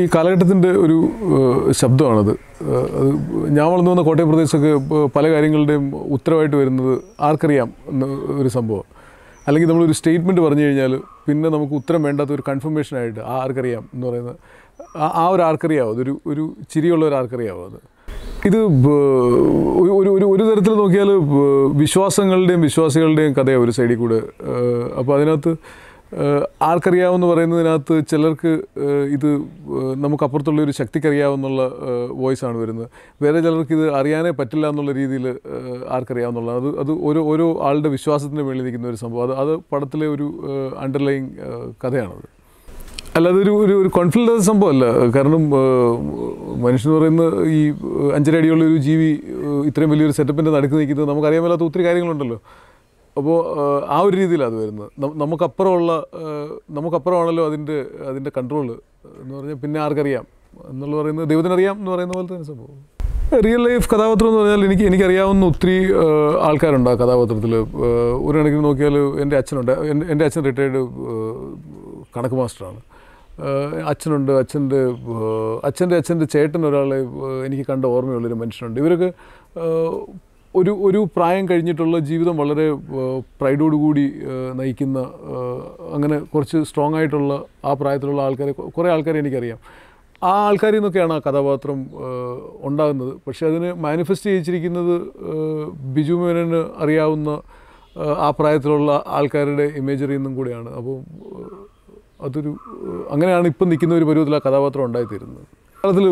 ഈ കാലഘട്ടത്തിൻ്റെ ഒരു ശബ്ദമാണത് അത് ഞാൻ വളർന്നു വന്ന കോട്ടയം പ്രദേശമൊക്കെ പല കാര്യങ്ങളുടെയും ഉത്തരവായിട്ട് വരുന്നത് ആർക്കറിയാം എന്ന ഒരു സംഭവം അല്ലെങ്കിൽ നമ്മളൊരു സ്റ്റേറ്റ്മെൻറ്റ് പറഞ്ഞു കഴിഞ്ഞാൽ പിന്നെ നമുക്ക് ഉത്തരം വേണ്ടാത്ത ഒരു കൺഫർമേഷനായിട്ട് ആ ആർക്കറിയാം എന്ന് പറയുന്നത് ആ ഒരു ആർക്കറിയാവും അതൊരു ഒരു ചിരിയുള്ള ഒരു ആർക്കറിയാവും അത് ഇത് ഒരു ഒരു ഒരു തരത്തിൽ നോക്കിയാൽ വിശ്വാസങ്ങളുടെയും വിശ്വാസികളുടെയും കഥയാണ് ഒരു സൈഡിൽ കൂടെ അപ്പോൾ അതിനകത്ത് ആർക്കറിയാമെന്ന് പറയുന്നതിനകത്ത് ചിലർക്ക് ഇത് നമുക്കപ്പുറത്തുള്ള ഒരു ശക്തിക്കറിയാവുന്നുള്ള ആണ് വരുന്നത് വേറെ ചിലർക്ക് ഇത് അറിയാനേ പറ്റില്ല എന്നുള്ള രീതിയിൽ ആർക്കറിയാവുന്നുള്ള അത് അത് ഓരോ ഓരോ ആളുടെ വിശ്വാസത്തിന് നിൽക്കുന്ന ഒരു സംഭവം അത് അത് പടത്തിലെ ഒരു അണ്ടർലൈങ് കഥയാണത് അല്ലാതെ ഒരു ഒരു ഒരു കോൺഫിഡൻസ് സംഭവമല്ല കാരണം മനുഷ്യൻ പറയുന്ന ഈ അഞ്ചരടിയുള്ള ഒരു ജീവി ഇത്രയും വലിയൊരു സെറ്റപ്പിൻ്റെ നടുക്ക് നിൽക്കുന്നത് നമുക്കറിയാൻ മേലാത്ത ഒത്തിരി കാര്യങ്ങളുണ്ടല്ലോ അപ്പോൾ ആ ഒരു രീതിയിലാണ് അത് വരുന്നത് നമുക്കപ്പുറമുള്ള നമുക്കപ്പുറമാണല്ലോ അതിൻ്റെ അതിൻ്റെ കൺട്രോൾ എന്ന് പറഞ്ഞാൽ പിന്നെ ആർക്കറിയാം എന്നുള്ള പറയുന്നത് ദൈവത്തിനറിയാം എന്ന് പറയുന്ന പോലെ തന്നെ സംഭവം റിയൽ ലൈഫ് കഥാപാത്രം എന്ന് പറഞ്ഞാൽ എനിക്ക് എനിക്കറിയാവുന്ന ഒത്തിരി ആൾക്കാരുണ്ട് ആ കഥാപാത്രത്തിൽ ഒരു കണക്കിന് നോക്കിയാൽ എൻ്റെ അച്ഛനുണ്ട് എൻ്റെ അച്ഛൻ റിട്ടയർഡ് കണക്ക് മാസ്റ്ററാണ് അച്ഛനുണ്ട് അച്ഛൻ്റെ അച്ഛൻ്റെ അച്ഛൻ്റെ ചേട്ടൻ ഒരാളെ എനിക്ക് കണ്ട ഓർമ്മയുള്ളൊരു മനുഷ്യനുണ്ട് ഇവരൊക്കെ ഒരു ഒരു പ്രായം കഴിഞ്ഞിട്ടുള്ള ജീവിതം വളരെ പ്രൈഡോടുകൂടി നയിക്കുന്ന അങ്ങനെ കുറച്ച് സ്ട്രോങ് ആയിട്ടുള്ള ആ പ്രായത്തിലുള്ള ആൾക്കാരെ കുറേ ആൾക്കാരെ എനിക്കറിയാം ആ ആൾക്കാരിൽ നിന്നൊക്കെയാണ് ആ കഥാപാത്രം ഉണ്ടാകുന്നത് പക്ഷേ അതിന് മാനിഫെസ്റ്റ് ചെയ്യിച്ചിരിക്കുന്നത് ബിജു മേനന് അറിയാവുന്ന ആ പ്രായത്തിലുള്ള ആൾക്കാരുടെ ഇമേജറിയിൽ നിന്നും കൂടിയാണ് അപ്പോൾ അതൊരു അങ്ങനെയാണ് ഇപ്പം നിൽക്കുന്ന ഒരു പരുവത്തിൽ ആ കഥാപാത്രം ഉണ്ടായിത്തീരുന്നത് കാലത്തിൽ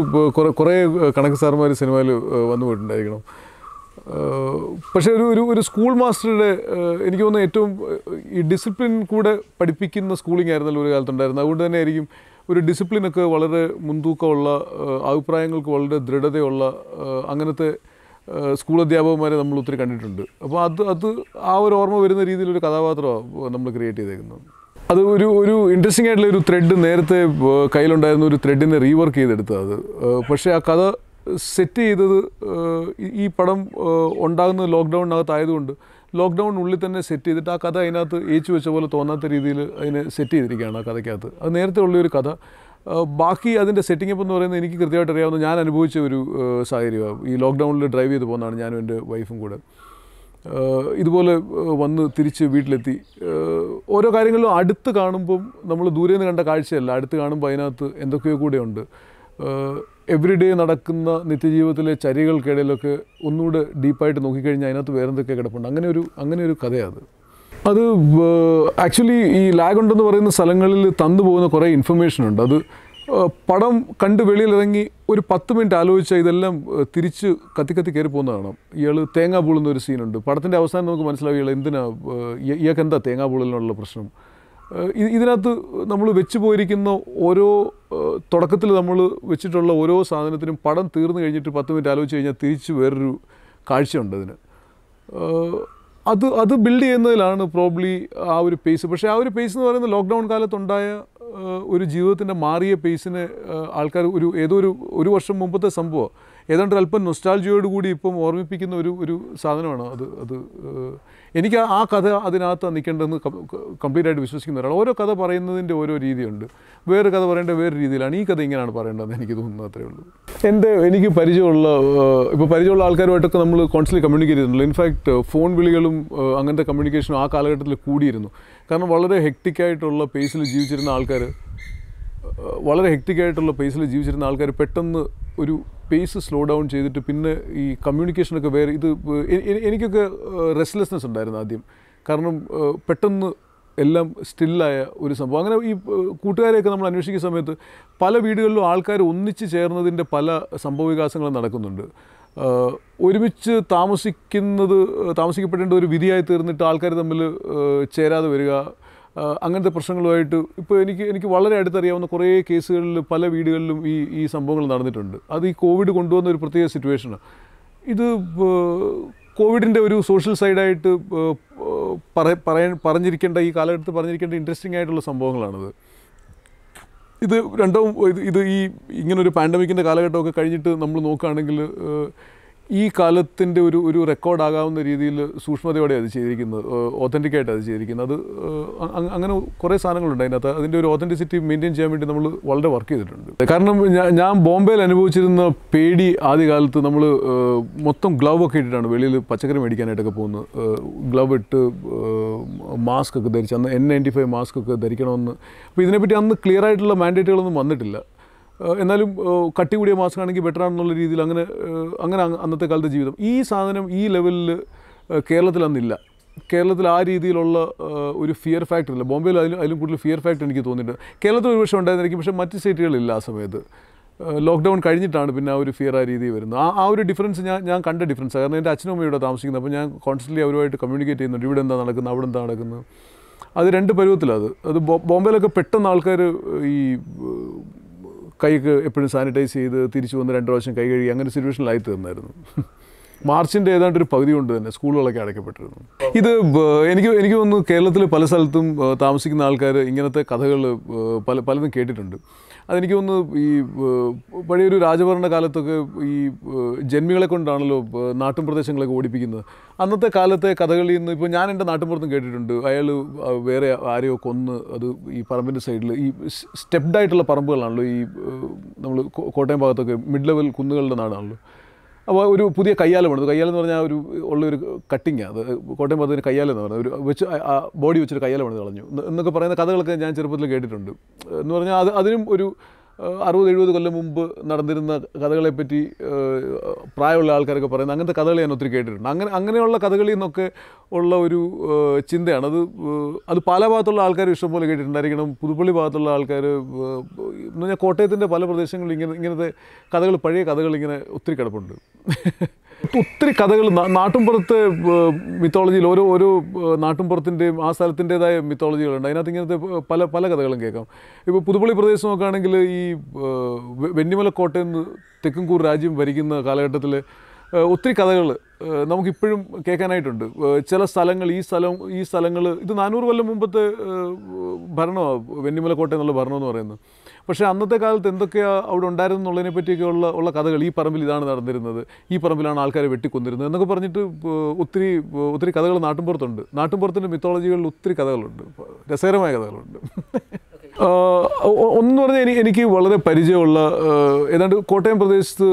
കുറേ കണക്ക് സാർമാർ സിനിമയിൽ വന്നു പോയിട്ടുണ്ടായിരിക്കണം പക്ഷേ ഒരു ഒരു ഒരു സ്കൂൾ മാസ്റ്ററുടെ എനിക്ക് തോന്നുന്ന ഏറ്റവും ഈ ഡിസിപ്ലിൻ കൂടെ പഠിപ്പിക്കുന്ന സ്കൂളിംഗ് ആയിരുന്നല്ലോ ഒരു കാലത്തുണ്ടായിരുന്നത് അതുകൊണ്ട് തന്നെ ആയിരിക്കും ഒരു ഡിസിപ്ലിനൊക്കെ വളരെ മുൻതൂക്കമുള്ള അഭിപ്രായങ്ങൾക്ക് വളരെ ദൃഢതയുള്ള അങ്ങനത്തെ സ്കൂൾ അധ്യാപകന്മാരെ നമ്മൾ ഒത്തിരി കണ്ടിട്ടുണ്ട് അപ്പോൾ അത് അത് ആ ഒരു ഓർമ്മ വരുന്ന രീതിയിലൊരു കഥാപാത്രമാണ് നമ്മൾ ക്രിയേറ്റ് ചെയ്തേക്കുന്നത് അത് ഒരു ഒരു ഇൻട്രസ്റ്റിംഗ് ആയിട്ടുള്ള ഒരു ത്രെഡ് നേരത്തെ കയ്യിലുണ്ടായിരുന്ന ഒരു ത്രെഡിനെ റീവർക്ക് ചെയ്തെടുത്തത് അത് പക്ഷേ ആ കഥ സെറ്റ് ചെയ്തത് ഈ പടം ഉണ്ടാകുന്നത് ലോക്ക്ഡൗണിനകത്തായതുകൊണ്ട് ലോക്ക്ഡൗൺ ഉള്ളിൽ തന്നെ സെറ്റ് ചെയ്തിട്ട് ആ കഥ അതിനകത്ത് ഏച്ചു വെച്ച പോലെ തോന്നാത്ത രീതിയിൽ അതിനെ സെറ്റ് ചെയ്തിരിക്കുകയാണ് ആ കഥയ്ക്കകത്ത് അത് നേരത്തെ ഉള്ളൊരു കഥ ബാക്കി അതിൻ്റെ സെറ്റിംഗ് അപ്പ് എന്ന് പറയുന്നത് എനിക്ക് കൃത്യമായിട്ട് അറിയാവുന്ന ഞാൻ അനുഭവിച്ച ഒരു സാഹചര്യമാണ് ഈ ലോക്ക്ഡൗണിൽ ഡ്രൈവ് ചെയ്ത് പോകുന്നതാണ് ഞാനും എൻ്റെ വൈഫും കൂടെ ഇതുപോലെ വന്ന് തിരിച്ച് വീട്ടിലെത്തി ഓരോ കാര്യങ്ങളും അടുത്ത് കാണുമ്പം നമ്മൾ ദൂരെ നിന്ന് കണ്ട കാഴ്ചയല്ല അടുത്ത് കാണുമ്പോൾ അതിനകത്ത് എന്തൊക്കെയോ ഉണ്ട് എവറി ഡേ നടക്കുന്ന നിത്യജീവിതത്തിലെ ചരികൾക്കിടയിലൊക്കെ ഒന്നുകൂടെ ഡീപ്പായിട്ട് നോക്കിക്കഴിഞ്ഞാൽ അതിനകത്ത് വേറെന്തൊക്കെ കിടപ്പുണ്ട് അങ്ങനെ ഒരു അങ്ങനെ ഒരു കഥയാണ് അത് ആക്ച്വലി ഈ ലാഗ് ഉണ്ടെന്ന് പറയുന്ന സ്ഥലങ്ങളിൽ തന്നു പോകുന്ന കുറേ ഇൻഫർമേഷൻ ഉണ്ട് അത് പടം കണ്ട് വെളിയിലിറങ്ങി ഒരു പത്ത് മിനിറ്റ് ആലോചിച്ചാൽ ഇതെല്ലാം തിരിച്ച് കത്തി കത്തി കയറി പോകുന്ന കാണാം ഇയാൾ തേങ്ങാ പൂളുന്ന ഒരു സീനുണ്ട് പടത്തിൻ്റെ അവസാനം നമുക്ക് മനസ്സിലാവുക ഇയാൾ എന്തിനാ ഇയാൾക്ക് എന്താ തേങ്ങാ പ്രശ്നം ഇതിനകത്ത് നമ്മൾ വെച്ചു പോയിരിക്കുന്ന ഓരോ തുടക്കത്തിൽ നമ്മൾ വെച്ചിട്ടുള്ള ഓരോ സാധനത്തിനും പടം തീർന്നു കഴിഞ്ഞിട്ട് പത്ത് മിനിറ്റ് ആലോചിച്ച് കഴിഞ്ഞാൽ തിരിച്ച് വേറൊരു കാഴ്ചയുണ്ട് അതിന് അത് അത് ബിൽഡ് ചെയ്യുന്നതിലാണ് പ്രോബ്ലി ആ ഒരു പേസ് പക്ഷേ ആ ഒരു പേസ് എന്ന് പറയുന്നത് ലോക്ക്ഡൗൺ കാലത്തുണ്ടായ ഒരു ജീവിതത്തിൻ്റെ മാറിയ പേസിന് ആൾക്കാർ ഒരു ഏതോ ഒരു ഒരു വർഷം മുമ്പത്തെ സംഭവം ഏതാണ്ട് അല്പം നൊസ്റ്റാൾജിയോട് കൂടി ഇപ്പം ഓർമ്മിപ്പിക്കുന്ന ഒരു ഒരു സാധനമാണ് അത് അത് എനിക്ക് ആ കഥ അതിനകത്ത് നിൽക്കേണ്ടതെന്ന് കംപ്ലീറ്റ് ആയിട്ട് വിശ്വസിക്കുന്ന ഒരാൾ ഓരോ കഥ പറയുന്നതിൻ്റെ ഓരോ രീതിയുണ്ട് വേറൊരു കഥ പറയേണ്ട വേറെ രീതിയിലാണ് ഈ കഥ ഇങ്ങനെയാണ് പറയേണ്ടതെന്ന് എനിക്ക് തോന്നുന്നത് അത്രേ ഉള്ളൂ എൻ്റെ എനിക്ക് പരിചയമുള്ള ഇപ്പോൾ പരിചയമുള്ള ആൾക്കാരുമായിട്ടൊക്കെ നമ്മൾ കോൺസ്റ്റലി കമ്മ്യൂണിക്കേറ്റ് ചെയ്തിട്ടുണ്ട് ഇൻഫാക്റ്റ് ഫോൺ വിളികളും അങ്ങനത്തെ കമ്മ്യൂണിക്കേഷനും ആ കാലഘട്ടത്തിൽ കൂടിയിരുന്നു കാരണം വളരെ ഹെക്ടിക്കായിട്ടുള്ള പേസിൽ ജീവിച്ചിരുന്ന ആൾക്കാർ വളരെ ഹെക്ടിക്കായിട്ടുള്ള പേസിൽ ജീവിച്ചിരുന്ന ആൾക്കാർ പെട്ടെന്ന് ഒരു പേസ് സ്ലോ ഡൗൺ ചെയ്തിട്ട് പിന്നെ ഈ കമ്മ്യൂണിക്കേഷനൊക്കെ വേറെ ഇത് എനിക്കൊക്കെ റെസ്ലെസ്നെസ് ഉണ്ടായിരുന്നു ആദ്യം കാരണം പെട്ടെന്ന് എല്ലാം സ്റ്റില്ലായ ഒരു സംഭവം അങ്ങനെ ഈ കൂട്ടുകാരെയൊക്കെ നമ്മൾ അന്വേഷിക്കുന്ന സമയത്ത് പല വീടുകളിലും ആൾക്കാർ ഒന്നിച്ച് ചേർന്നതിൻ്റെ പല സംഭവ നടക്കുന്നുണ്ട് ഒരുമിച്ച് താമസിക്കുന്നത് താമസിക്കപ്പെടേണ്ട ഒരു വിധിയായി തീർന്നിട്ട് ആൾക്കാർ തമ്മിൽ ചേരാതെ വരിക അങ്ങനത്തെ പ്രശ്നങ്ങളുമായിട്ട് ഇപ്പോൾ എനിക്ക് എനിക്ക് വളരെ അടുത്തറിയാവുന്ന കുറേ കേസുകളിൽ പല വീടുകളിലും ഈ ഈ സംഭവങ്ങൾ നടന്നിട്ടുണ്ട് അത് ഈ കോവിഡ് കൊണ്ടുവന്ന ഒരു പ്രത്യേക സിറ്റുവേഷനാണ് ഇത് കോവിഡിൻ്റെ ഒരു സോഷ്യൽ സൈഡായിട്ട് പറ പറഞ്ഞിരിക്കേണ്ട ഈ കാലഘട്ടത്തിൽ പറഞ്ഞിരിക്കേണ്ട ഇൻട്രസ്റ്റിംഗ് ആയിട്ടുള്ള സംഭവങ്ങളാണിത് ഇത് രണ്ടും ഇത് ഈ ഇങ്ങനൊരു പാൻഡമിക്കിൻ്റെ കാലഘട്ടമൊക്കെ കഴിഞ്ഞിട്ട് നമ്മൾ നോക്കുകയാണെങ്കിൽ ഈ കാലത്തിൻ്റെ ഒരു ഒരു റെക്കോർഡാകാവുന്ന രീതിയിൽ സൂക്ഷ്മതയോടെ അത് ചെയ്തിരിക്കുന്നത് ഓതൻറ്റിക്കായിട്ട് അത് ചെയ്തിരിക്കുന്നത് അത് അങ്ങനെ കുറേ സാധനങ്ങളുണ്ട് അതിനകത്ത് അതിൻ്റെ ഒരു ഓതൻറ്റിസിറ്റി മെയിൻറ്റെയിൻ ചെയ്യാൻ വേണ്ടി നമ്മൾ വളരെ വർക്ക് ചെയ്തിട്ടുണ്ട് കാരണം ഞാൻ ബോംബെയിൽ അനുഭവിച്ചിരുന്ന പേടി ആദ്യകാലത്ത് നമ്മൾ മൊത്തം ഗ്ലൗ ഒക്കെ ഇട്ടിട്ടാണ് വെളിയിൽ പച്ചക്കറി മേടിക്കാനായിട്ടൊക്കെ പോകുന്നത് ഗ്ലൗ ഇട്ട് മാസ്ക് ഒക്കെ ധരിച്ച് അന്ന് എൻ നയൻറ്റി ഫൈവ് മാസ്ക് ഒക്കെ ധരിക്കണമെന്ന് അപ്പോൾ ഇതിനെപ്പറ്റി അന്ന് ക്ലിയർ ആയിട്ടുള്ള മാൻഡേറ്റുകളൊന്നും വന്നിട്ടില്ല എന്നാലും കട്ടി കൂടിയ ആണെങ്കിൽ ബെറ്റർ ആണെന്നുള്ള രീതിയിൽ അങ്ങനെ അങ്ങനെ അന്നത്തെ കാലത്തെ ജീവിതം ഈ സാധനം ഈ ലെവലിൽ കേരളത്തിൽ അന്നില്ല കേരളത്തിൽ ആ രീതിയിലുള്ള ഒരു ഫിയർ ഫാക്ടർ ഇല്ല ബോംബെയിൽ അതിലും അതിലും കൂടുതൽ ഫിയർ ഫാക്ടർ എനിക്ക് തോന്നിയിട്ടുണ്ട് കേരളത്തിൽ ഒരുപക്ഷെ ഉണ്ടായിരുന്നിരിക്കും പക്ഷേ മറ്റ് സ്റ്റേറ്റുകളില്ല ആ സമയത്ത് ലോക്ക്ഡൗൺ കഴിഞ്ഞിട്ടാണ് പിന്നെ ആ ഒരു ഫിയർ ആ രീതി വരുന്നത് ആ ആ ഒരു ഡിഫറൻസ് ഞാൻ ഞാൻ കണ്ട ഡിഫറൻസ് കാരണം എൻ്റെ അച്ഛനും അമ്മയോടെ താമസിക്കുന്നത് അപ്പോൾ ഞാൻ കോൺസ്റ്റൻ്റ്ലി അവരുമായിട്ട് കമ്മ്യൂണിക്കേറ്റ് ചെയ്യുന്നുണ്ട് ഇവിടെ എന്താ നടക്കുന്നത് അവിടെ എന്താ നടക്കുന്നത് അത് രണ്ട് പരുവത്തിലത് അത് ബോംബെയിലൊക്കെ പെട്ടെന്ന് ആൾക്കാർ ഈ കൈക്ക് എപ്പോഴും സാനിറ്റൈസ് ചെയ്ത് തിരിച്ചു വന്ന് രണ്ട് പ്രാവശ്യം കൈ കഴുകി അങ്ങനെ സിറ്റുവേഷനിലായി തീർന്നായിരുന്നു മാർച്ചിൻ്റെ ഏതാണ്ട് ഒരു പകുതി കൊണ്ട് തന്നെ സ്കൂളുകളൊക്കെ അടയ്ക്കപ്പെട്ടിരുന്നു ഇത് എനിക്ക് എനിക്ക് തോന്നുന്നു കേരളത്തിൽ പല സ്ഥലത്തും താമസിക്കുന്ന ആൾക്കാർ ഇങ്ങനത്തെ കഥകൾ പല പലതും കേട്ടിട്ടുണ്ട് അതെനിക്ക് തോന്നുന്നു ഈ പഴയൊരു രാജഭരണ കാലത്തൊക്കെ ഈ ജന്മികളെ കൊണ്ടാണല്ലോ നാട്ടും പ്രദേശങ്ങളൊക്കെ ഓടിപ്പിക്കുന്നത് അന്നത്തെ കാലത്തെ കഥകളിൽ നിന്ന് ഇപ്പോൾ ഞാൻ എൻ്റെ നാട്ടുമ്പുറത്തും കേട്ടിട്ടുണ്ട് അയാൾ വേറെ ആരെയോ കൊന്ന് അത് ഈ പറമ്പിൻ്റെ സൈഡിൽ ഈ സ്റ്റെപ്ഡായിട്ടുള്ള പറമ്പുകളാണല്ലോ ഈ നമ്മൾ കോട്ടയം ഭാഗത്തൊക്കെ മിഡ് ലെവൽ കുന്നുകളുടെ നാടാണല്ലോ അപ്പോൾ ഒരു പുതിയ കയ്യാലം പണിതു എന്ന് പറഞ്ഞാൽ ഒരു ഉള്ള ഒരു കട്ടിങ് അത് കോട്ടയം പദ്ധതിന് കയ്യാലം എന്ന് പറഞ്ഞത് ഒരു വെച്ച് ആ ബോഡി വെച്ചൊരു കയ്യാലം പണിത് കളഞ്ഞു എന്നൊക്കെ പറയുന്ന കഥകളൊക്കെ ഞാൻ ചെറുപ്പത്തിൽ കേട്ടിട്ടുണ്ട് എന്ന് പറഞ്ഞാൽ അത് അതിനും ഒരു അറുപത് എഴുപത് കൊല്ലം മുമ്പ് നടന്നിരുന്ന കഥകളെപ്പറ്റി പ്രായമുള്ള ആൾക്കാരൊക്കെ പറയുന്നത് അങ്ങനത്തെ കഥകൾ ഞാൻ ഒത്തിരി കേട്ടിട്ടുണ്ട് അങ്ങനെ അങ്ങനെയുള്ള കഥകളിൽ നിന്നൊക്കെ ഉള്ള ഒരു ചിന്തയാണ് അത് അത് പല ഭാഗത്തുള്ള ആൾക്കാർ ഇഷ്ടംപോലെ കേട്ടിട്ടുണ്ടായിരിക്കണം പുതുപ്പള്ളി ഭാഗത്തുള്ള ആൾക്കാർ എന്ന് പറഞ്ഞാൽ കോട്ടയത്തിൻ്റെ പല പ്രദേശങ്ങളിൽ ഇങ്ങനെ ഇങ്ങനത്തെ കഥകൾ പഴയ കഥകൾ ഇങ്ങനെ ഒത്തിരി കിടപ്പുണ്ട് ഒത്തിരി കഥകൾ നാട്ടുംപുറത്ത് മിത്തോളജിയിൽ ഓരോ ഓരോ നാട്ടുംപുറത്തിൻ്റെയും ആ സ്ഥലത്തിൻ്റെതായ മിത്തോളജികളുണ്ട് അതിനകത്ത് ഇങ്ങനത്തെ പല പല കഥകളും കേൾക്കാം ഇപ്പോൾ പുതുപ്പള്ളി പ്രദേശം നോക്കുകയാണെങ്കിൽ ഈ വെന്നിമല കോട്ടയം തെക്കുംകൂർ രാജ്യം ഭരിക്കുന്ന കാലഘട്ടത്തിൽ ഒത്തിരി കഥകൾ നമുക്കിപ്പോഴും കേൾക്കാനായിട്ടുണ്ട് ചില സ്ഥലങ്ങൾ ഈ സ്ഥലം ഈ സ്ഥലങ്ങൾ ഇത് നാനൂറ് കൊല്ലം മുമ്പത്തെ ഭരണമാണ് വെന്നിമല കോട്ട എന്നുള്ള ഭരണം എന്ന് പറയുന്നത് പക്ഷേ അന്നത്തെ കാലത്ത് എന്തൊക്കെയാണ് അവിടെ ഉണ്ടായിരുന്നു എന്നുള്ളതിനെ പറ്റിയൊക്കെയുള്ള ഉള്ള കഥകൾ ഈ പറമ്പിൽ ഇതാണ് നടന്നിരുന്നത് ഈ പറമ്പിലാണ് ആൾക്കാരെ വെട്ടിക്കൊന്നിരുന്നത് എന്നൊക്കെ പറഞ്ഞിട്ട് ഒത്തിരി ഒത്തിരി കഥകൾ നാട്ടിൻപുറത്തുണ്ട് നാട്ടിൻപുറത്തിൻ്റെ മിത്തോളജികളിൽ ഒത്തിരി കഥകളുണ്ട് രസകരമായ കഥകളുണ്ട് ഒന്നെന്ന് പറഞ്ഞാൽ എനിക്ക് വളരെ പരിചയമുള്ള ഏതാണ്ട് കോട്ടയം പ്രദേശത്ത്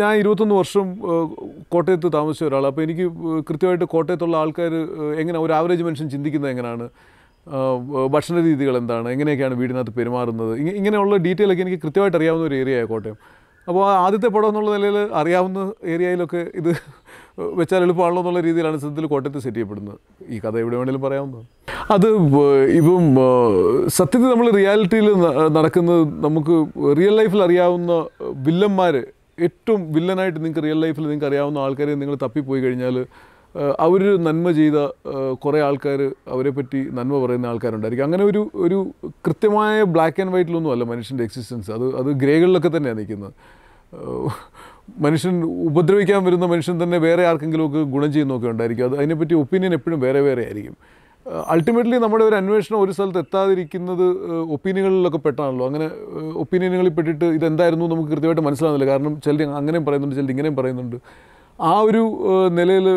ഞാൻ ഇരുപത്തൊന്ന് വർഷം കോട്ടയത്ത് താമസിച്ച ഒരാളാണ് അപ്പോൾ എനിക്ക് കൃത്യമായിട്ട് കോട്ടയത്തുള്ള ആൾക്കാർ എങ്ങനെ ഒരു ആവറേജ് മനുഷ്യൻ ചിന്തിക്കുന്നത് എങ്ങനെയാണ് ഭക്ഷണ രീതികൾ എന്താണ് എങ്ങനെയൊക്കെയാണ് വീടിനകത്ത് പെരുമാറുന്നത് ഇങ്ങനെയുള്ള ഡീറ്റെയിൽ ഒക്കെ എനിക്ക് കൃത്യമായിട്ട് അറിയാവുന്ന ഒരു ഏരിയയാണ് കോട്ടയം അപ്പോൾ ആദ്യത്തെ പടം എന്നുള്ള നിലയിൽ അറിയാവുന്ന ഏരിയയിലൊക്കെ ഇത് വെച്ചാൽ എളുപ്പമാണല്ലോ എന്നുള്ള രീതിയിലാണ് സത്യത്തിൽ കോട്ടയത്ത് സെറ്റ് ചെയ്യപ്പെടുന്നത് ഈ കഥ എവിടെ വേണമെങ്കിലും പറയാവുന്നത് അത് ഇപ്പം സത്യത്തിൽ നമ്മൾ റിയാലിറ്റിയിൽ നടക്കുന്നത് നമുക്ക് റിയൽ ലൈഫിൽ അറിയാവുന്ന വില്ലന്മാർ ഏറ്റവും വില്ലനായിട്ട് നിങ്ങൾക്ക് റിയൽ ലൈഫിൽ നിങ്ങൾക്ക് അറിയാവുന്ന ആൾക്കാരെ നിങ്ങൾ തപ്പിപ്പോയി കഴിഞ്ഞാൽ അവർ നന്മ ചെയ്ത കുറേ ആൾക്കാർ അവരെ പറ്റി നന്മ പറയുന്ന ആൾക്കാരുണ്ടായിരിക്കും അങ്ങനെ ഒരു ഒരു കൃത്യമായ ബ്ലാക്ക് ആൻഡ് വൈറ്റിലൊന്നും അല്ല മനുഷ്യൻ്റെ എക്സിസ്റ്റൻസ് അത് അത് ഗ്രേകളിലൊക്കെ തന്നെയാണ് നിൽക്കുന്നത് മനുഷ്യൻ ഉപദ്രവിക്കാൻ വരുന്ന മനുഷ്യൻ തന്നെ വേറെ ആർക്കെങ്കിലുമൊക്കെ ഗുണം ചെയ്യുന്നൊക്കെ ഉണ്ടായിരിക്കും അത് അതിനെപ്പറ്റി ഒപ്പീനിയൻ എപ്പോഴും വേറെ വേറെ ആയിരിക്കും അൾട്ടിമേറ്റ്ലി നമ്മുടെ ഒരു അന്വേഷണം ഒരു സ്ഥലത്ത് എത്താതിരിക്കുന്നത് ഒപ്പീനിയനുകളിലൊക്കെ പെട്ടാണല്ലോ അങ്ങനെ ഒപ്പീനിയനുകളിൽ പെട്ടിട്ട് ഇതെന്തായിരുന്നു നമുക്ക് കൃത്യമായിട്ട് മനസ്സിലാകുന്നില്ല കാരണം ചിലർ അങ്ങനെയും പറയുന്നുണ്ട് ചിലർ ഇങ്ങനെയും പറയുന്നുണ്ട് ആ ഒരു നിലയിൽ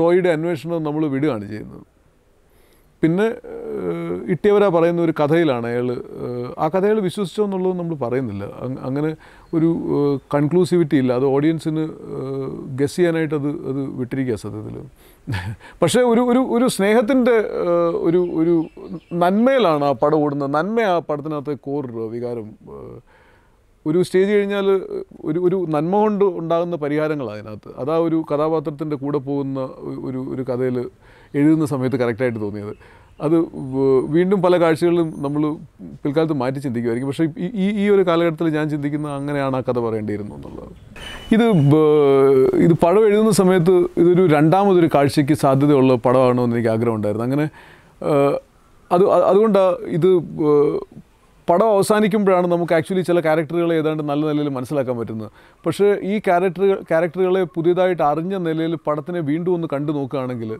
റോയിയുടെ അന്വേഷണം നമ്മൾ വിടുകയാണ് ചെയ്യുന്നത് പിന്നെ ഇട്ടിയവരാ പറയുന്ന ഒരു കഥയിലാണ് അയാൾ ആ കഥകൾ വിശ്വസിച്ചോ എന്നുള്ളത് നമ്മൾ പറയുന്നില്ല അങ്ങനെ ഒരു കൺക്ലൂസിവിറ്റി ഇല്ല അത് ഓഡിയൻസിന് ഗസ് ചെയ്യാനായിട്ട് അത് അത് വിട്ടിരിക്കുക സത്യത്തിൽ പക്ഷേ ഒരു ഒരു ഒരു സ്നേഹത്തിൻ്റെ ഒരു ഒരു നന്മയിലാണ് ആ പടം ഓടുന്നത് നന്മ ആ പടത്തിനകത്തെ കോർ വികാരം ഒരു സ്റ്റേജ് കഴിഞ്ഞാൽ ഒരു ഒരു നന്മ കൊണ്ട് ഉണ്ടാകുന്ന പരിഹാരങ്ങളാണ് അതിനകത്ത് അതാ ഒരു കഥാപാത്രത്തിൻ്റെ കൂടെ പോകുന്ന ഒരു ഒരു കഥയിൽ എഴുതുന്ന സമയത്ത് കറക്റ്റായിട്ട് തോന്നിയത് അത് വീണ്ടും പല കാഴ്ചകളിലും നമ്മൾ പിൽക്കാലത്ത് മാറ്റി ചിന്തിക്കുമായിരിക്കും പക്ഷേ ഈ ഈ ഒരു കാലഘട്ടത്തിൽ ഞാൻ ചിന്തിക്കുന്ന അങ്ങനെയാണ് ആ കഥ പറയേണ്ടിയിരുന്നു എന്നുള്ളത് ഇത് ഇത് പടം എഴുതുന്ന സമയത്ത് ഇതൊരു രണ്ടാമതൊരു കാഴ്ചയ്ക്ക് സാധ്യതയുള്ള പടമാണോ എന്ന് എനിക്ക് ആഗ്രഹമുണ്ടായിരുന്നു അങ്ങനെ അത് അതുകൊണ്ടാണ് ഇത് പടം അവസാനിക്കുമ്പോഴാണ് നമുക്ക് ആക്ച്വലി ചില ക്യാരക്ടറുകളെ ഏതാണ്ട് നല്ല നിലയിൽ മനസ്സിലാക്കാൻ പറ്റുന്നത് പക്ഷേ ഈ ക്യാരക്ടറുകൾ ക്യാരക്ടറുകളെ പുതിയതായിട്ട് അറിഞ്ഞ നിലയിൽ പടത്തിനെ വീണ്ടും ഒന്ന് കണ്ടു നോക്കുകയാണെങ്കിൽ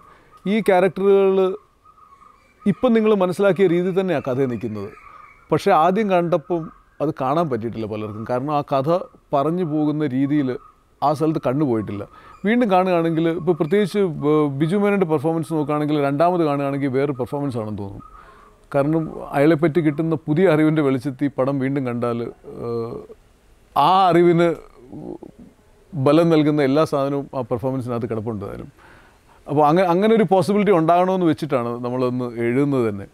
ഈ ക്യാരക്ടറുകൾ ഇപ്പം നിങ്ങൾ മനസ്സിലാക്കിയ രീതി തന്നെയാണ് കഥ നിൽക്കുന്നത് പക്ഷേ ആദ്യം കണ്ടപ്പം അത് കാണാൻ പറ്റിയിട്ടില്ല പലർക്കും കാരണം ആ കഥ പറഞ്ഞു പോകുന്ന രീതിയിൽ ആ സ്ഥലത്ത് കണ്ണു പോയിട്ടില്ല വീണ്ടും കാണുകയാണെങ്കിൽ ഇപ്പോൾ പ്രത്യേകിച്ച് ബിജു മേനൻ്റെ പെർഫോമൻസ് നോക്കുകയാണെങ്കിൽ രണ്ടാമത് കാണുകയാണെങ്കിൽ വേറെ പെർഫോമൻസ് ആണെന്ന് തോന്നും കാരണം അയാളെപ്പറ്റി കിട്ടുന്ന പുതിയ അറിവിൻ്റെ വെളിച്ചത്തിൽ പടം വീണ്ടും കണ്ടാൽ ആ അറിവിന് ബലം നൽകുന്ന എല്ലാ സാധനവും ആ പെർഫോമൻസിനകത്ത് കിടപ്പുണ്ടായാലും അപ്പോൾ അങ്ങനെ അങ്ങനെ ഒരു പോസിബിലിറ്റി ഉണ്ടാകണമെന്ന് വെച്ചിട്ടാണ് നമ്മളൊന്ന് എഴുതുന്നത് തന്നെ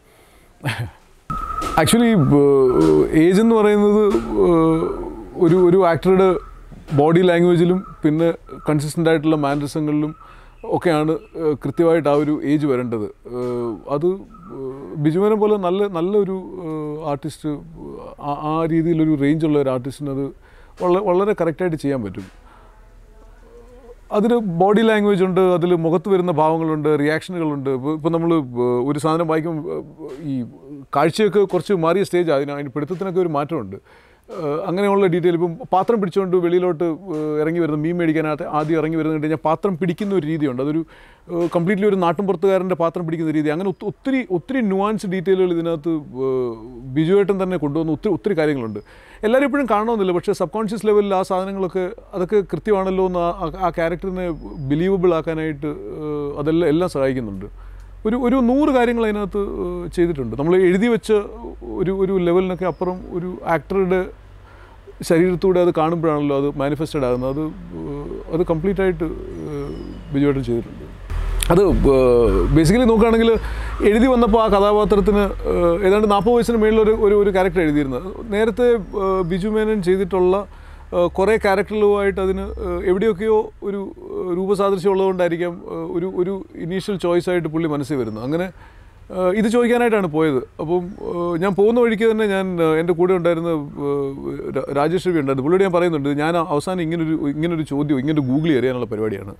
ആക്ച്വലി ഏജ് എന്ന് പറയുന്നത് ഒരു ഒരു ആക്ടറുടെ ബോഡി ലാംഗ്വേജിലും പിന്നെ കൺസിസ്റ്റൻ്റ് ആയിട്ടുള്ള മാനറിസങ്ങളിലും ഒക്കെയാണ് കൃത്യമായിട്ട് ആ ഒരു ഏജ് വരേണ്ടത് അത് ബിജുവിനെ പോലെ നല്ല നല്ലൊരു ആർട്ടിസ്റ്റ് ആ രീതിയിലൊരു റേഞ്ചുള്ള ഒരു ആർട്ടിസ്റ്റിനത് വളരെ വളരെ കറക്റ്റായിട്ട് ചെയ്യാൻ പറ്റും അതിൽ ബോഡി ലാംഗ്വേജ് ഉണ്ട് അതിൽ മുഖത്ത് വരുന്ന ഭാവങ്ങളുണ്ട് റിയാക്ഷനുകളുണ്ട് ഇപ്പോൾ നമ്മൾ ഒരു സാധനം വായിക്കും ഈ കാഴ്ചയൊക്കെ കുറച്ച് മാറിയ സ്റ്റേജ് അതിന് അതിന് പിടുത്തത്തിനൊക്കെ ഒരു മാറ്റമുണ്ട് അങ്ങനെയുള്ള ഡീറ്റെയിൽ ഇപ്പം പാത്രം പിടിച്ചുകൊണ്ട് വെളിയിലോട്ട് ഇറങ്ങി വരുന്ന മീൻ മേടിക്കാനായിട്ട് ആദ്യം ഇറങ്ങി വരുന്നത് കണ്ടു കഴിഞ്ഞാൽ പാത്രം പിടിക്കുന്ന ഒരു രീതിയുണ്ട് അതൊരു കംപ്ലീറ്റ്ലി ഒരു നാട്ടിൻപുറത്തുകാരൻ്റെ പാത്രം പിടിക്കുന്ന രീതി അങ്ങനെ ഒത്തിരി ഒത്തിരി ന്യൂവാൻസ് ഡീറ്റെയിലുകൾ ഇതിനകത്ത് ബിജുവേട്ടൻ തന്നെ കൊണ്ടുവന്ന ഒത്തിരി ഒത്തിരി കാര്യങ്ങളുണ്ട് എല്ലാവരും ഇപ്പോഴും കാണണമെന്നില്ല പക്ഷേ സബ് കോൺഷ്യസ് ലെവലിൽ ആ സാധനങ്ങളൊക്കെ അതൊക്കെ കൃത്യമാണല്ലോ എന്ന് ആ ക്യാരക്ടറിനെ ബിലീവബിൾ ആക്കാനായിട്ട് അതെല്ലാം എല്ലാം സഹായിക്കുന്നുണ്ട് ഒരു ഒരു നൂറ് കാര്യങ്ങൾ അതിനകത്ത് ചെയ്തിട്ടുണ്ട് നമ്മൾ എഴുതി വെച്ച ഒരു ഒരു ലെവലിനൊക്കെ അപ്പുറം ഒരു ആക്ടറുടെ ശരീരത്തൂടെ അത് കാണുമ്പോഴാണല്ലോ അത് മാനിഫെസ്റ്റഡ് ആകുന്നത് അത് അത് കംപ്ലീറ്റ് ആയിട്ട് ബിജുവേട്ടൻ ചെയ്തിട്ടുണ്ട് അത് ബേസിക്കലി നോക്കുകയാണെങ്കിൽ എഴുതി വന്നപ്പോൾ ആ കഥാപാത്രത്തിന് ഏതാണ്ട് നാൽപ്പത് വയസ്സിന് മേളിലൊരു ഒരു ഒരു ക്യാരക്ടർ എഴുതിയിരുന്നത് നേരത്തെ ബിജു മേനൻ ചെയ്തിട്ടുള്ള കുറേ ക്യാരക്ടറുകളുമായിട്ട് അതിന് എവിടെയൊക്കെയോ ഒരു രൂപസാദൃശ്യം ഉള്ളതുകൊണ്ടായിരിക്കാം ഒരു ഒരു ഇനീഷ്യൽ ചോയ്സായിട്ട് പുള്ളി മനസ്സിൽ വരുന്നു അങ്ങനെ ഇത് ചോദിക്കാനായിട്ടാണ് പോയത് അപ്പം ഞാൻ പോകുന്ന വഴിക്ക് തന്നെ ഞാൻ എൻ്റെ കൂടെ ഉണ്ടായിരുന്ന രാജേഷ് രവി ഉണ്ടായിരുന്നു പുള്ളിയുടെ ഞാൻ പറയുന്നുണ്ട് ഞാൻ അവസാനം ഇങ്ങനൊരു ഇങ്ങനൊരു ചോദ്യം ഇങ്ങനെ ഗൂഗിൾ അറിയാനുള്ള പരിപാടിയാണ്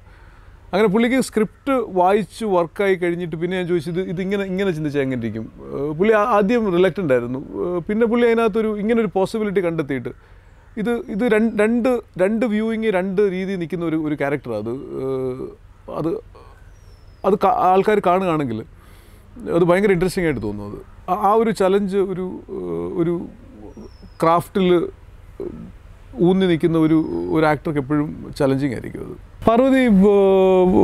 അങ്ങനെ പുള്ളിക്ക് സ്ക്രിപ്റ്റ് വായിച്ച് വർക്കായി കഴിഞ്ഞിട്ട് പിന്നെ ഞാൻ ചോദിച്ചത് ഇത് ഇങ്ങനെ ഇങ്ങനെ ചിന്തിച്ചാൽ എങ്ങനെ ഇരിക്കും പുള്ളി ആദ്യം റിലക്റ്റൻ്റ് ആയിരുന്നു പിന്നെ പുള്ളി അതിനകത്തൊരു ഇങ്ങനൊരു പോസിബിലിറ്റി കണ്ടെത്തിയിട്ട് ഇത് ഇത് രണ്ട് രണ്ട് വ്യൂയിങ് രണ്ട് രീതി നിൽക്കുന്ന ഒരു ഒരു ക്യാരക്ടറാണ് അത് അത് അത് ആൾക്കാർ കാണുകയാണെങ്കിൽ അത് ഭയങ്കര ഇൻട്രസ്റ്റിംഗ് ആയിട്ട് തോന്നുന്നത് ആ ഒരു ചലഞ്ച് ഒരു ഒരു ക്രാഫ്റ്റിൽ ഊന്നി നിൽക്കുന്ന ഒരു ഒരു ആക്ടർക്ക് എപ്പോഴും ചലഞ്ചിങ് ആയിരിക്കും അത് പാർവതി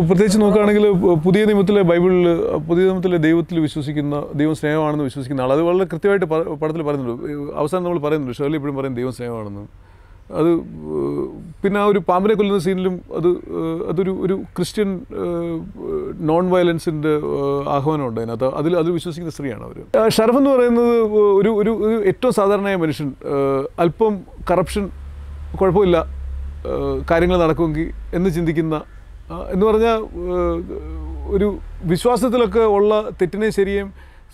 പ്രത്യേകിച്ച് നോക്കുകയാണെങ്കിൽ പുതിയ നിയമത്തിലെ ബൈബിളിൽ പുതിയ നിയമത്തിലെ ദൈവത്തിൽ വിശ്വസിക്കുന്ന ദൈവം സ്നേഹമാണെന്ന് വിശ്വസിക്കുന്ന ആൾ അത് വളരെ കൃത്യമായിട്ട് പടത്തിൽ പറയുന്നുണ്ട് അവസാനം നമ്മൾ പറയുന്നുണ്ട് ഷേർലി എപ്പോഴും പറയും ദൈവം സ്നേഹമാണെന്ന് അത് പിന്നെ ആ ഒരു പാമ്പിനെ കൊല്ലുന്ന സീനിലും അത് അതൊരു ഒരു ക്രിസ്ത്യൻ നോൺ വയലൻസിൻ്റെ ആഹ്വാനമുണ്ട് അതിനകത്ത് അതിൽ അത് വിശ്വസിക്കുന്ന സ്ത്രീയാണ് അവർ ഷറഫ് എന്ന് പറയുന്നത് ഒരു ഒരു ഏറ്റവും സാധാരണയായ മനുഷ്യൻ അല്പം കറപ്ഷൻ കുഴപ്പമില്ല കാര്യങ്ങൾ നടക്കുമെങ്കിൽ എന്ന് ചിന്തിക്കുന്ന എന്ന് പറഞ്ഞാൽ ഒരു വിശ്വാസത്തിലൊക്കെ ഉള്ള തെറ്റിനെ ശരിയും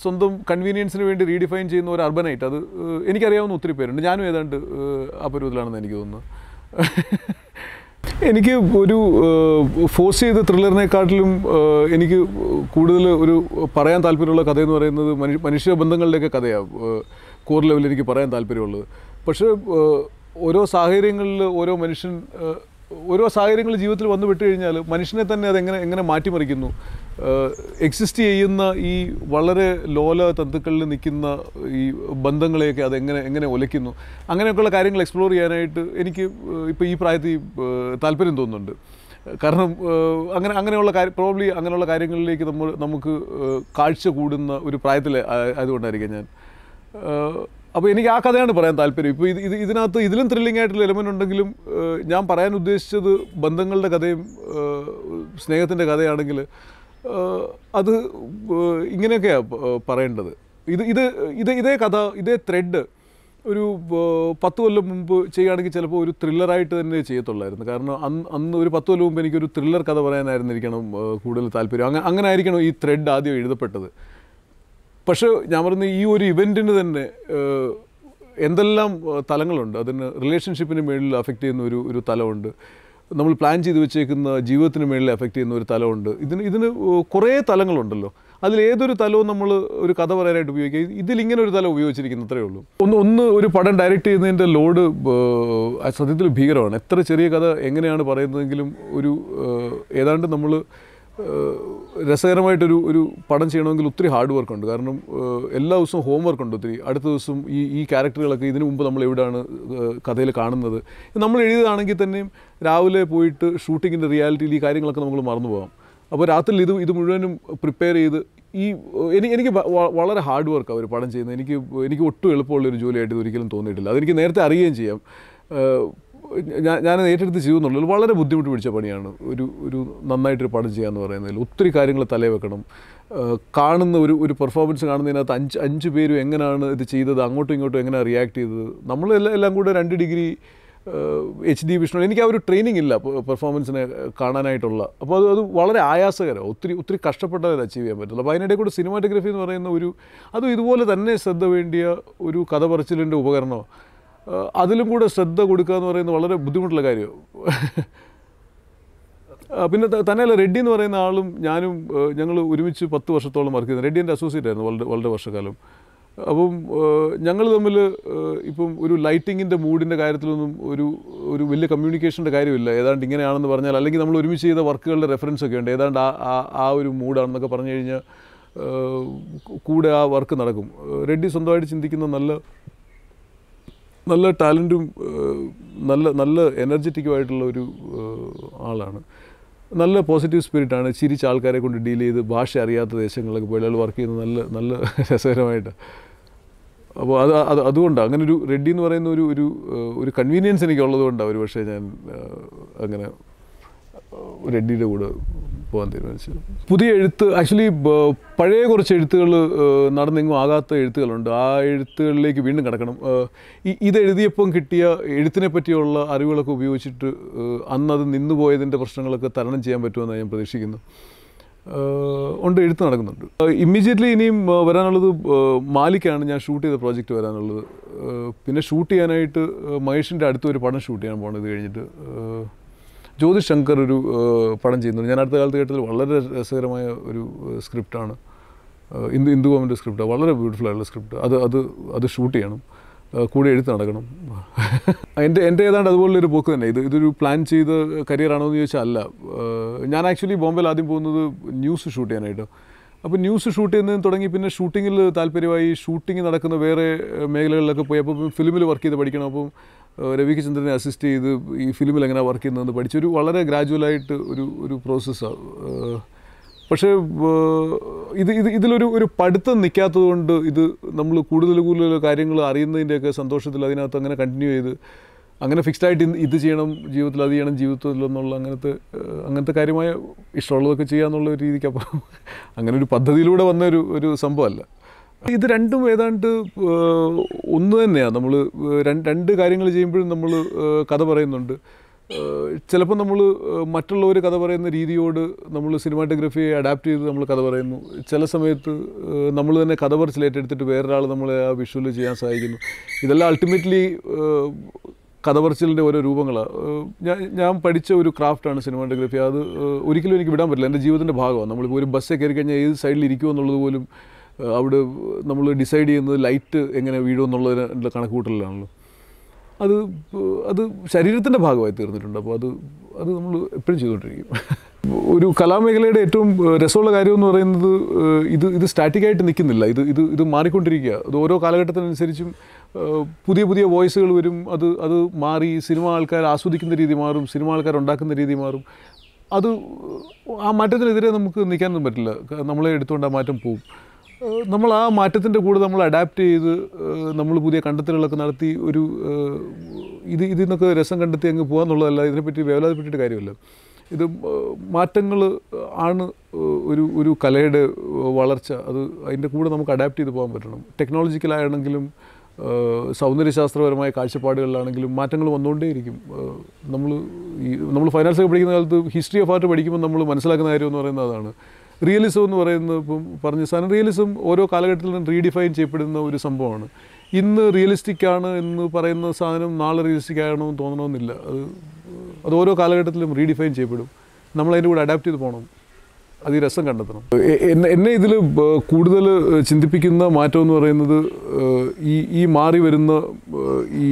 സ്വന്തം കൺവീനിയൻസിന് വേണ്ടി റീഡിഫൈൻ ചെയ്യുന്ന ഒരു അർബനായിട്ട് അത് എനിക്കറിയാവുന്ന ഒത്തിരി പേരുണ്ട് ഞാനും ഏതാണ്ട് അപരൂപത്തിലാണെന്ന് എനിക്ക് തോന്നുന്നു എനിക്ക് ഒരു ഫോഴ്സ് ചെയ്ത ത്രില്ലറിനെക്കാട്ടിലും എനിക്ക് കൂടുതൽ ഒരു പറയാൻ താല്പര്യമുള്ള കഥയെന്ന് പറയുന്നത് മനുഷ്യ മനുഷ്യബന്ധങ്ങളിലേക്ക് കഥയാണ് കോർ ലെവലിൽ എനിക്ക് പറയാൻ താല്പര്യമുള്ളത് പക്ഷേ ഓരോ സാഹചര്യങ്ങളിൽ ഓരോ മനുഷ്യൻ ഓരോ സാഹചര്യങ്ങൾ ജീവിതത്തിൽ വന്നു വിട്ടു കഴിഞ്ഞാൽ മനുഷ്യനെ തന്നെ അതെങ്ങനെ എങ്ങനെ മാറ്റിമറിക്കുന്നു എക്സിസ്റ്റ് ചെയ്യുന്ന ഈ വളരെ ലോല തന്തുക്കളിൽ നിൽക്കുന്ന ഈ ബന്ധങ്ങളെയൊക്കെ അതെങ്ങനെ എങ്ങനെ ഒലയ്ക്കുന്നു അങ്ങനെയൊക്കെയുള്ള കാര്യങ്ങൾ എക്സ്പ്ലോർ ചെയ്യാനായിട്ട് എനിക്ക് ഇപ്പോൾ ഈ പ്രായത്തിൽ താല്പര്യം തോന്നുന്നുണ്ട് കാരണം അങ്ങനെ അങ്ങനെയുള്ള കാര്യം പ്രോബ്ലി അങ്ങനെയുള്ള കാര്യങ്ങളിലേക്ക് നമ്മൾ നമുക്ക് കാഴ്ച കൂടുന്ന ഒരു പ്രായത്തിൽ അതുകൊണ്ടായിരിക്കാം ഞാൻ അപ്പോൾ എനിക്ക് ആ കഥയാണ് പറയാൻ താല്പര്യം ഇപ്പോൾ ഇത് ഇത് ഇതിനകത്ത് ഇതിലും ത്രില്ലിംഗ് ആയിട്ടുള്ള എലമെൻ്റ് ഉണ്ടെങ്കിലും ഞാൻ പറയാൻ ഉദ്ദേശിച്ചത് ബന്ധങ്ങളുടെ കഥയും സ്നേഹത്തിൻ്റെ കഥയാണെങ്കിൽ അത് ഇങ്ങനെയൊക്കെയാണ് പറയേണ്ടത് ഇത് ഇത് ഇത് ഇതേ കഥ ഇതേ ത്രെഡ് ഒരു പത്ത് കൊല്ലം മുമ്പ് ചെയ്യുകയാണെങ്കിൽ ചിലപ്പോൾ ഒരു ത്രില്ലറായിട്ട് തന്നെ ചെയ്യത്തുള്ളായിരുന്നു കാരണം അന്ന് അന്ന് ഒരു പത്ത് കൊല്ലം മുമ്പ് എനിക്കൊരു ത്രില്ലർ കഥ പറയാനായിരുന്നിരിക്കണം കൂടുതൽ താല്പര്യം അങ്ങനെ അങ്ങനെ ആയിരിക്കണം ഈ ത്രെഡ് ആദ്യം എഴുതപ്പെട്ടത് പക്ഷേ ഞാൻ പറയുന്ന ഈ ഒരു ഇവൻറ്റിന് തന്നെ എന്തെല്ലാം തലങ്ങളുണ്ട് അതിന് റിലേഷൻഷിപ്പിന് മേളിൽ അഫക്റ്റ് ചെയ്യുന്ന ഒരു ഒരു തലമുണ്ട് നമ്മൾ പ്ലാൻ ചെയ്ത് വെച്ചേക്കുന്ന ജീവിതത്തിന് മേളിൽ അഫക്റ്റ് ചെയ്യുന്ന ഒരു തലമുണ്ട് ഇതിന് ഇതിന് കുറേ തലങ്ങളുണ്ടല്ലോ അതിൽ ഏതൊരു തലവും നമ്മൾ ഒരു കഥ പറയാനായിട്ട് ഉപയോഗിക്കുക ഇതിലിങ്ങനെ ഒരു തല ഉപയോഗിച്ചിരിക്കുന്നു അത്രയേ ഉള്ളൂ ഒന്ന് ഒന്ന് ഒരു പടം ഡയറക്റ്റ് ചെയ്യുന്നതിൻ്റെ ലോഡ് സത്യത്തിൽ ഭീകരമാണ് എത്ര ചെറിയ കഥ എങ്ങനെയാണ് പറയുന്നതെങ്കിലും ഒരു ഏതാണ്ട് നമ്മൾ രസകരമായിട്ടൊരു ഒരു പടം ചെയ്യണമെങ്കിൽ ഒത്തിരി ഹാർഡ് വർക്ക് ഉണ്ട് കാരണം എല്ലാ ദിവസവും ഹോം വർക്ക് ഉണ്ട് ഒത്തിരി അടുത്ത ദിവസം ഈ ഈ ക്യാരക്ടറുകളൊക്കെ ഇതിനു മുമ്പ് നമ്മൾ എവിടെയാണ് കഥയിൽ കാണുന്നത് നമ്മൾ എഴുതിയതാണെങ്കിൽ തന്നെയും രാവിലെ പോയിട്ട് ഷൂട്ടിങ്ങിൻ്റെ റിയാലിറ്റിയിൽ ഈ കാര്യങ്ങളൊക്കെ നമ്മൾ മറന്നു പോകാം അപ്പോൾ രാത്രിയിൽ ഇത് ഇത് മുഴുവനും പ്രിപ്പയർ ചെയ്ത് ഈ എനിക്ക് വളരെ ഹാർഡ് വർക്ക് ഒരു പടം ചെയ്യുന്നത് എനിക്ക് എനിക്ക് ഒട്ടും എളുപ്പമുള്ളൊരു ജോലിയായിട്ട് ഇത് ഒരിക്കലും തോന്നിയിട്ടില്ല അതെനിക്ക് നേരത്തെ അറിയുകയും ചെയ്യാം ഞാൻ ഏറ്റെടുത്ത് ചെയ്യുന്നുള്ളൂ വളരെ ബുദ്ധിമുട്ട് പിടിച്ച പണിയാണ് ഒരു ഒരു നന്നായിട്ടൊരു പടം ചെയ്യാന്ന് പറയുന്നതിൽ ഒത്തിരി കാര്യങ്ങൾ തലേ വെക്കണം കാണുന്ന ഒരു ഒരു പെർഫോമൻസ് കാണുന്നതിനകത്ത് അഞ്ച് അഞ്ച് പേരും എങ്ങനെയാണ് ഇത് ചെയ്തത് അങ്ങോട്ടും ഇങ്ങോട്ടും എങ്ങനെയാണ് റിയാക്ട് ചെയ്തത് നമ്മൾ എല്ലാം എല്ലാം കൂടെ രണ്ട് ഡിഗ്രി എച്ച് ഡി വിഷ്ണു എനിക്ക് ആ ഒരു ട്രെയിനിങ് ഇല്ല പെർഫോമൻസിനെ കാണാനായിട്ടുള്ള അപ്പോൾ അത് അത് വളരെ ആയാസകരം ഒത്തിരി ഒത്തിരി കഷ്ടപ്പെട്ടാൽ അച്ചീവ് ചെയ്യാൻ പറ്റുള്ളൂ അപ്പോൾ അതിനിടെ കൂടെ സിനിമാറ്റോഗ്രഫി എന്ന് പറയുന്ന ഒരു അതും ഇതുപോലെ തന്നെ ശ്രദ്ധ വേണ്ടിയ ഒരു കഥ പറച്ചിലിൻ്റെ ഉപകരണമാണ് അതിലും കൂടെ ശ്രദ്ധ കൊടുക്കുക എന്ന് പറയുന്നത് വളരെ ബുദ്ധിമുട്ടുള്ള കാര്യമാണ് പിന്നെ തന്നെയല്ല റെഡ്ഡി എന്ന് പറയുന്ന ആളും ഞാനും ഞങ്ങൾ ഒരുമിച്ച് പത്ത് വർഷത്തോളം വർക്ക് ചെയ്യുന്നത് റെഡ്ഡി എൻ്റെ അസോസിയേറ്റ് ആയിരുന്നു വളരെ വളരെ വർഷക്കാലം അപ്പം ഞങ്ങൾ തമ്മിൽ ഇപ്പം ഒരു ലൈറ്റിങ്ങിൻ്റെ മൂഡിൻ്റെ കാര്യത്തിലൊന്നും ഒരു ഒരു വലിയ കമ്മ്യൂണിക്കേഷൻ്റെ കാര്യമില്ല ഏതാണ്ട് ഇങ്ങനെയാണെന്ന് പറഞ്ഞാൽ അല്ലെങ്കിൽ നമ്മൾ ഒരുമിച്ച് ചെയ്ത വർക്കുകളുടെ റെഫറൻസ് ഒക്കെ ഉണ്ട് ഏതാണ്ട് ആ ആ ഒരു മൂഡാണെന്നൊക്കെ പറഞ്ഞു കഴിഞ്ഞാൽ കൂടെ ആ വർക്ക് നടക്കും റെഡ്ഡി സ്വന്തമായിട്ട് ചിന്തിക്കുന്ന നല്ല നല്ല ടാലൻറ്റും നല്ല നല്ല എനർജറ്റിക്കുമായിട്ടുള്ള ഒരു ആളാണ് നല്ല പോസിറ്റീവ് സ്പിരിറ്റാണ് ചിരിച്ച ആൾക്കാരെ കൊണ്ട് ഡീൽ ചെയ്ത് ഭാഷ അറിയാത്ത ദേശങ്ങളിലൊക്കെ പോയി അയാൾ വർക്ക് ചെയ്യുന്നത് നല്ല നല്ല രസകരമായിട്ട് അപ്പോൾ അത് അത് അതുകൊണ്ട് അങ്ങനെ ഒരു റെഡ്ഡി എന്ന് പറയുന്ന ഒരു ഒരു ഒരു കൺവീനിയൻസ് എനിക്കുള്ളത് കൊണ്ടാണ് ഒരു പക്ഷേ ഞാൻ അങ്ങനെ റെഡ്ഡിയുടെ കൂടെ പോകാൻ തീരുമാനിച്ചു പുതിയ എഴുത്ത് ആക്ച്വലി പഴയ കുറച്ച് എഴുത്തുകൾ നടന്നെങ്ങും ആകാത്ത എഴുത്തുകളുണ്ട് ആ എഴുത്തുകളിലേക്ക് വീണ്ടും കിടക്കണം ഇതെഴുതിയപ്പം കിട്ടിയ എഴുത്തിനെ പറ്റിയുള്ള അറിവുകളൊക്കെ ഉപയോഗിച്ചിട്ട് അന്നത് നിന്നുപോയതിൻ്റെ പ്രശ്നങ്ങളൊക്കെ തരണം ചെയ്യാൻ പറ്റുമെന്ന് ഞാൻ പ്രതീക്ഷിക്കുന്നു ഉണ്ട് എഴുത്ത് നടക്കുന്നുണ്ട് ഇമ്മീഡിയറ്റ്ലി ഇനിയും വരാനുള്ളത് മാലിക്കാണ് ഞാൻ ഷൂട്ട് ചെയ്ത പ്രോജക്റ്റ് വരാനുള്ളത് പിന്നെ ഷൂട്ട് ചെയ്യാനായിട്ട് മഹേഷിൻ്റെ അടുത്തൊരു പടം ഷൂട്ട് ചെയ്യാൻ പോകണം ഇത് കഴിഞ്ഞിട്ട് ജ്യോതി ശങ്കർ ഒരു പടം ചെയ്യുന്നുണ്ട് ഞാൻ അടുത്ത കാലത്ത് കേട്ടതിൽ വളരെ രസകരമായ ഒരു സ്ക്രിപ്റ്റാണ് ഇന്ദു ഇന്ദു ഗോവിൻ്റെ സ്ക്രിപ്റ്റ് വളരെ ബ്യൂട്ടിഫുൾ ആയിട്ടുള്ള സ്ക്രിപ്റ്റ് അത് അത് അത് ഷൂട്ട് ചെയ്യണം കൂടെ എഴുത്ത് നടക്കണം എൻ്റെ എൻ്റെ ഏതാണ്ട് അതുപോലുള്ളൊരു പോക്ക് തന്നെ ഇത് ഇതൊരു പ്ലാൻ ചെയ്ത കരിയറാണോ എന്ന് ചോദിച്ചാൽ അല്ല ഞാൻ ആക്ച്വലി ബോംബെയിൽ ആദ്യം പോകുന്നത് ന്യൂസ് ഷൂട്ട് ചെയ്യാനായിട്ട് അപ്പോൾ ന്യൂസ് ഷൂട്ട് ചെയ്യുന്നതിന് തുടങ്ങി പിന്നെ ഷൂട്ടിങ്ങിൽ താല്പര്യമായി ഷൂട്ടിംഗ് നടക്കുന്ന വേറെ മേഖലകളിലൊക്കെ പോയി അപ്പോൾ ഫിലിമിൽ വർക്ക് ചെയ്ത് പഠിക്കണം അപ്പം രവിക്ക് ചന്ദ്രനെ അസിസ്റ്റ് ചെയ്ത് ഈ ഫിലിമിൽ എങ്ങനെ വർക്ക് ചെയ്യുന്നതെന്ന് ഒരു വളരെ ഗ്രാജുവലായിട്ട് ഒരു ഒരു പ്രോസസ്സാണ് പക്ഷേ ഇത് ഇത് ഇതിലൊരു ഒരു പഠിത്തം നിൽക്കാത്തത് കൊണ്ട് ഇത് നമ്മൾ കൂടുതൽ കൂടുതൽ കാര്യങ്ങൾ അറിയുന്നതിൻ്റെയൊക്കെ സന്തോഷത്തിൽ അതിനകത്ത് അങ്ങനെ കണ്ടിന്യൂ ചെയ്ത് അങ്ങനെ ഫിക്സ്ഡ് ആയിട്ട് ഇത് ചെയ്യണം ജീവിതത്തിൽ അത് ചെയ്യണം ജീവിതത്തിൽ എന്നുള്ള അങ്ങനത്തെ അങ്ങനത്തെ കാര്യമായ ഇഷ്ടമുള്ളതൊക്കെ ചെയ്യുക എന്നുള്ള ഒരു രീതിക്ക് അപ്പോൾ അങ്ങനെ ഒരു പദ്ധതിയിലൂടെ വന്ന ഒരു ഒരു സംഭവമല്ല ഇത് രണ്ടും ഏതാണ്ട് ഒന്ന് തന്നെയാണ് നമ്മൾ രണ്ട് കാര്യങ്ങൾ ചെയ്യുമ്പോഴും നമ്മൾ കഥ പറയുന്നുണ്ട് ചിലപ്പോൾ നമ്മൾ മറ്റുള്ളവർ കഥ പറയുന്ന രീതിയോട് നമ്മൾ സിനിമാറ്റോഗ്രഫിയെ അഡാപ്റ്റ് ചെയ്ത് നമ്മൾ കഥ പറയുന്നു ചില സമയത്ത് നമ്മൾ തന്നെ കഥ പറച്ചിലേറ്റെടുത്തിട്ട് വേറൊരാൾ നമ്മളെ ആ വിഷ്വൽ ചെയ്യാൻ സഹായിക്കുന്നു ഇതെല്ലാം അൾട്ടിമേറ്റ്ലി കഥപറച്ചിലിൻ്റെ ഓരോ രൂപങ്ങൾ ഞാൻ ഞാൻ പഠിച്ച ഒരു ക്രാഫ്റ്റാണ് സിനിമാറ്റോഗ്രഫി അത് ഒരിക്കലും എനിക്ക് വിടാൻ പറ്റില്ല എൻ്റെ ജീവിതത്തിൻ്റെ ഭാഗമാണ് നമ്മളിപ്പോൾ ഒരു ബസ്സേ കയറി കഴിഞ്ഞാൽ ഏത് സൈഡിൽ എന്നുള്ളത് പോലും അവിടെ നമ്മൾ ഡിസൈഡ് ചെയ്യുന്നത് ലൈറ്റ് എങ്ങനെ കണക്ക് കണക്കുകൂട്ടലിലാണല്ലോ അത് അത് ശരീരത്തിൻ്റെ ഭാഗമായി തീർന്നിട്ടുണ്ട് അപ്പോൾ അത് അത് നമ്മൾ എപ്പോഴും ചെയ്തുകൊണ്ടിരിക്കും ഒരു കലാമേഖലയുടെ ഏറ്റവും രസമുള്ള കാര്യം എന്ന് പറയുന്നത് ഇത് ഇത് സ്റ്റാറ്റിക്കായിട്ട് നിൽക്കുന്നില്ല ഇത് ഇത് ഇത് മാറിക്കൊണ്ടിരിക്കുക അത് ഓരോ കാലഘട്ടത്തിനനുസരിച്ചും പുതിയ പുതിയ വോയിസുകൾ വരും അത് അത് മാറി സിനിമ ആൾക്കാർ ആസ്വദിക്കുന്ന രീതി മാറും സിനിമ ആൾക്കാർ ഉണ്ടാക്കുന്ന രീതി മാറും അത് ആ മാറ്റത്തിനെതിരെ നമുക്ക് നിൽക്കാനൊന്നും പറ്റില്ല നമ്മളെ എടുത്തുകൊണ്ട് ആ മാറ്റം പോവും നമ്മൾ ആ മാറ്റത്തിൻ്റെ കൂടെ നമ്മൾ അഡാപ്റ്റ് ചെയ്ത് നമ്മൾ പുതിയ കണ്ടെത്തലുകളൊക്കെ നടത്തി ഒരു ഇത് ഇതിൽ നിന്നൊക്കെ രസം കണ്ടെത്തി അങ്ങ് പോകാന്നുള്ളതല്ല ഇതിനെപ്പറ്റി വേവലാതിപ്പെട്ടിട്ട് കാര്യമല്ല ഇത് മാറ്റങ്ങൾ ആണ് ഒരു ഒരു കലയുടെ വളർച്ച അത് അതിൻ്റെ കൂടെ നമുക്ക് അഡാപ്റ്റ് ചെയ്ത് പോകാൻ പറ്റണം ടെക്നോളജിക്കലായാണെങ്കിലും സൗന്ദര്യശാസ്ത്രപരമായ കാഴ്ചപ്പാടുകളിലാണെങ്കിലും മാറ്റങ്ങൾ വന്നുകൊണ്ടേയിരിക്കും നമ്മൾ ഈ നമ്മൾ ഫൈനാൻസ് ഒക്കെ പഠിക്കുന്ന കാലത്ത് ഹിസ്റ്ററി ഓഫ് ആർട്ട് പഠിക്കുമ്പോൾ നമ്മൾ മനസ്സിലാക്കുന്ന കാര്യം എന്ന് പറയുന്നത് അതാണ് റിയലിസം എന്ന് പറയുന്നത് ഇപ്പം പറഞ്ഞ സാധനം റിയലിസം ഓരോ കാലഘട്ടത്തിലും റീഡിഫൈൻ ചെയ്യപ്പെടുന്ന ഒരു സംഭവമാണ് ഇന്ന് റിയലിസ്റ്റിക് ആണ് എന്ന് പറയുന്ന സാധനം നാളെ റിയലിസ്റ്റിക് ആകണമെന്ന് തോന്നണമെന്നില്ല അത് അത് ഓരോ കാലഘട്ടത്തിലും റീഡിഫൈൻ ചെയ്യപ്പെടും നമ്മൾ അതിൻ്റെ കൂടെ അഡാപ്റ്റ് ചെയ്ത് പോകണം അത് ഈ രസം കണ്ടെത്തണം എന്നെ ഇതിൽ കൂടുതൽ ചിന്തിപ്പിക്കുന്ന മാറ്റം എന്ന് പറയുന്നത് ഈ ഈ മാറി വരുന്ന ഈ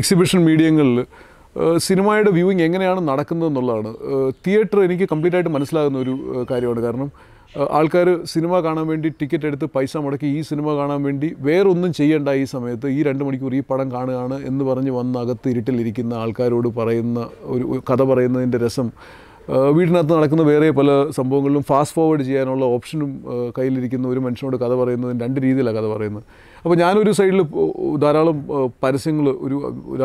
എക്സിബിഷൻ മീഡിയങ്ങളിൽ സിനിമയുടെ വ്യൂവിങ് എങ്ങനെയാണ് നടക്കുന്നത് എന്നുള്ളതാണ് തിയേറ്റർ എനിക്ക് കംപ്ലീറ്റ് ആയിട്ട് മനസ്സിലാകുന്ന ഒരു കാര്യമാണ് കാരണം ആൾക്കാർ സിനിമ കാണാൻ വേണ്ടി ടിക്കറ്റ് എടുത്ത് പൈസ മുടക്കി ഈ സിനിമ കാണാൻ വേണ്ടി വേറൊന്നും ചെയ്യേണ്ട ഈ സമയത്ത് ഈ രണ്ട് മണിക്കൂർ ഈ പടം കാണുകയാണ് എന്ന് പറഞ്ഞ് വന്ന് അകത്ത് ഇരുട്ടിലിരിക്കുന്ന ആൾക്കാരോട് പറയുന്ന ഒരു കഥ പറയുന്നതിൻ്റെ രസം വീടിനകത്ത് നടക്കുന്ന വേറെ പല സംഭവങ്ങളിലും ഫാസ്റ്റ് ഫോർവേഡ് ചെയ്യാനുള്ള ഓപ്ഷനും കയ്യിലിരിക്കുന്ന ഒരു മനുഷ്യനോട് കഥ പറയുന്നതും രണ്ട് രീതിയിലാണ് കഥ പറയുന്നത് അപ്പോൾ ഞാനൊരു സൈഡിൽ ധാരാളം പരസ്യങ്ങൾ ഒരു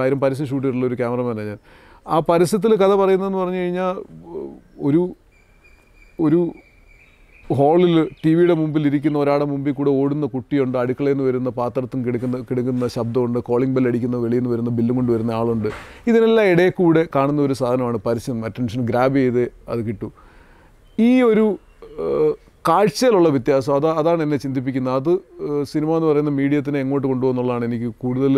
ആയിരം പരസ്യം ഷൂട്ട് ചെയ്തിട്ടുള്ള ഒരു ക്യാമറമാനാണ് ഞാൻ ആ പരസ്യത്തിൽ കഥ പറയുന്നതെന്ന് പറഞ്ഞു കഴിഞ്ഞാൽ ഒരു ഒരു ഹാളിൽ ടി വിയുടെ മുമ്പിൽ ഇരിക്കുന്ന ഒരാളുടെ മുമ്പിൽ കൂടെ ഓടുന്ന കുട്ടിയുണ്ട് അടുക്കളയിൽ നിന്ന് വരുന്ന പാത്രത്തും കിടക്കുന്ന കിടക്കുന്ന ശബ്ദമുണ്ട് കോളിംഗ് ബെൽ അടിക്കുന്ന വെളിയിൽ നിന്ന് വരുന്ന ബില്ലും കൊണ്ട് വരുന്ന ആളുണ്ട് ഇതിനെല്ലാം ഇടയിൽ കൂടെ കാണുന്ന ഒരു സാധനമാണ് പരസ്യം അറ്റൻഷൻ ഗ്രാബ് ചെയ്ത് അത് കിട്ടും ഈ ഒരു കാഴ്ചയിലുള്ള വ്യത്യാസം അതാ അതാണ് എന്നെ ചിന്തിപ്പിക്കുന്നത് അത് സിനിമ എന്ന് പറയുന്ന മീഡിയത്തിനെ എങ്ങോട്ട് കൊണ്ടുപോകുന്നുള്ളതാണ് എനിക്ക് കൂടുതൽ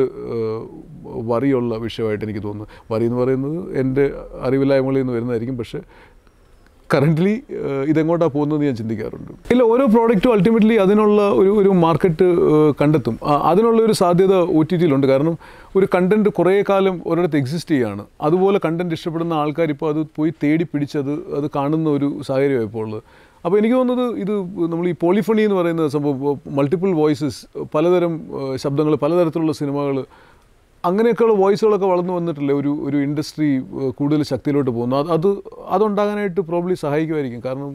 വറിയുള്ള വിഷയമായിട്ട് എനിക്ക് തോന്നുന്നത് വറി എന്ന് പറയുന്നത് എൻ്റെ അറിവില്ലായ്മകളിൽ നിന്ന് വരുന്നതായിരിക്കും പക്ഷേ കറൻ്റ്ലി ഇതെങ്ങോട്ടാണ് പോകുന്നത് ഞാൻ ചിന്തിക്കാറുണ്ട് ഇല്ല ഓരോ പ്രോഡക്റ്റും അൾട്ടിമേറ്റ്ലി അതിനുള്ള ഒരു ഒരു മാർക്കറ്റ് കണ്ടെത്തും അതിനുള്ള ഒരു സാധ്യത ഒ ടി ടിയിലുണ്ട് കാരണം ഒരു കണ്ടൻറ്റ് കുറേ കാലം ഒരിടത്ത് എക്സിസ്റ്റ് ചെയ്യുകയാണ് അതുപോലെ കണ്ടൻറ്റ് ഇഷ്ടപ്പെടുന്ന ആൾക്കാർ ഇപ്പോൾ അത് പോയി തേടി പിടിച്ചത് അത് കാണുന്ന ഒരു സാഹചര്യമാണ് ഇപ്പോൾ ഉള്ളത് അപ്പോൾ എനിക്ക് തോന്നുന്നത് ഇത് നമ്മൾ ഈ പോളിഫണി എന്ന് പറയുന്ന സംഭവം മൾട്ടിപ്പിൾ വോയിസസ് പലതരം ശബ്ദങ്ങൾ പലതരത്തിലുള്ള സിനിമകൾ അങ്ങനെയൊക്കെയുള്ള വോയിസുകളൊക്കെ വളർന്നു വന്നിട്ടില്ലേ ഒരു ഒരു ഇൻഡസ്ട്രി കൂടുതൽ ശക്തിയിലോട്ട് പോകുന്നു അത് അത് അതുണ്ടാകാനായിട്ട് പ്രോബ്ലി സഹായിക്കുമായിരിക്കും കാരണം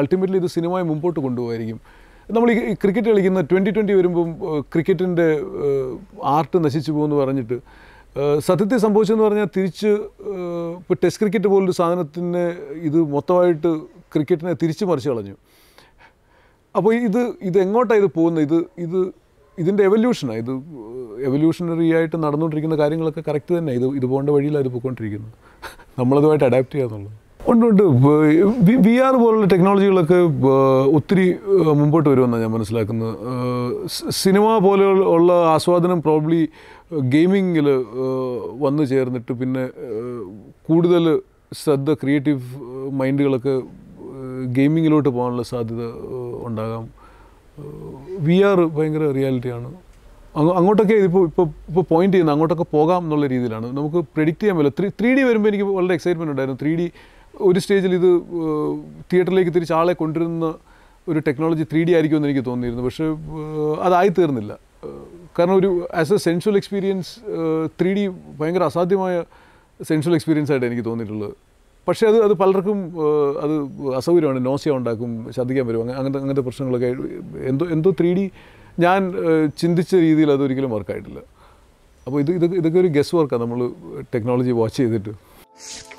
അൾട്ടിമേറ്റ്ലി ഇത് സിനിമയെ മുമ്പോട്ട് കൊണ്ടുപോകായിരിക്കും നമ്മൾ ഈ ക്രിക്കറ്റ് കളിക്കുന്ന ട്വൻറ്റി ട്വൻറ്റി വരുമ്പം ക്രിക്കറ്റിൻ്റെ ആർട്ട് നശിച്ചു പോകുമെന്ന് പറഞ്ഞിട്ട് സത്യത്തെ സംഭവിച്ചെന്ന് പറഞ്ഞാൽ തിരിച്ച് ഇപ്പോൾ ടെസ്റ്റ് ക്രിക്കറ്റ് പോലൊരു സാധനത്തിന് ഇത് മൊത്തമായിട്ട് ക്രിക്കറ്റിനെ തിരിച്ചു മറിച്ച് കളഞ്ഞു അപ്പോൾ ഇത് ഇത് എങ്ങോട്ടാണ് ഇത് പോകുന്നത് ഇത് ഇത് ഇതിൻ്റെ എവല്യൂഷനാണ് ഇത് എവല്യൂഷണറി ആയിട്ട് നടന്നുകൊണ്ടിരിക്കുന്ന കാര്യങ്ങളൊക്കെ കറക്റ്റ് തന്നെ ഇത് പോകേണ്ട വഴിയിലാണ് ഇത് പോയിക്കൊണ്ടിരിക്കുന്നത് നമ്മളതുമായിട്ട് അഡാപ്റ്റ് ചെയ്യാന്നുള്ളത് എന്നുള്ളത് ഉണ്ട് ഉണ്ട് വി ആർ പോലുള്ള ടെക്നോളജികളൊക്കെ ഒത്തിരി മുമ്പോട്ട് വരുമെന്നാണ് ഞാൻ മനസ്സിലാക്കുന്നത് സിനിമ പോലെയുള്ള ആസ്വാദനം പ്രോബ്ലി ഗെയിമിങ്ങിൽ വന്നു ചേർന്നിട്ട് പിന്നെ കൂടുതൽ ശ്രദ്ധ ക്രിയേറ്റീവ് മൈൻഡുകളൊക്കെ ഗെയിമിങ്ങിലോട്ട് പോകാനുള്ള സാധ്യത ഉണ്ടാകാം വി ആർ ഭയങ്കര റിയാലിറ്റിയാണ് അങ്ങോട്ടൊക്കെ ഇതിപ്പോൾ ഇപ്പോൾ ഇപ്പോൾ പോയിന്റ് ചെയ്യുന്ന അങ്ങോട്ടൊക്കെ പോകാം എന്നുള്ള രീതിയിലാണ് നമുക്ക് പ്രെഡിക്റ്റ് ചെയ്യാൻ പറ്റില്ല ത്രീ ത്രീ ഡി വരുമ്പോൾ എനിക്ക് വളരെ എക്സൈറ്റ്മെൻ്റ് ഉണ്ടായിരുന്നു ത്രീ ഡി ഒരു സ്റ്റേജിൽ ഇത് തിയേറ്ററിലേക്ക് തിരിച്ച് ആളെ കൊണ്ടുവരുന്ന ഒരു ടെക്നോളജി ത്രീ ഡി എന്ന് എനിക്ക് തോന്നിയിരുന്നു പക്ഷേ അതായി തീർന്നില്ല കാരണം ഒരു as a sensual experience three D ഭയങ്കര അസാധ്യമായ സെൻഷ്വൽ എക്സ്പീരിയൻസ് ആയിട്ട് എനിക്ക് തോന്നിയിട്ടുള്ളത് പക്ഷേ അത് അത് പലർക്കും അത് അസൗകര്യമാണ് നോസിയ ഉണ്ടാക്കും ഛർദ്ദിക്കാൻ വരും അങ്ങനത്തെ അങ്ങനത്തെ പ്രശ്നങ്ങളൊക്കെ എന്തോ എന്തോ ത്രീ ഡി ഞാൻ ചിന്തിച്ച രീതിയിൽ അതൊരിക്കലും വർക്കായിട്ടില്ല അപ്പോൾ ഇത് ഇതൊക്കെ ഇതൊക്കെ ഒരു ഗസ് വർക്കാണ് നമ്മൾ ടെക്നോളജി വാച്ച് ചെയ്തിട്ട്